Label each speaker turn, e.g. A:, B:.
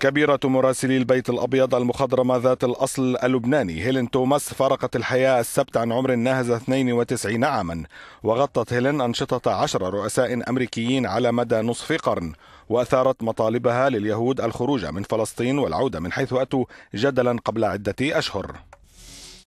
A: كبيرة مراسلي البيت الأبيض المخضرمة ذات الأصل اللبناني هيلين توماس فارقت الحياة السبت عن عمر ناهز 92 عاما وغطت هيلين أنشطة عشر رؤساء أمريكيين على مدى نصف قرن وأثارت مطالبها لليهود الخروج من فلسطين والعودة من حيث أتوا جدلا قبل عدة أشهر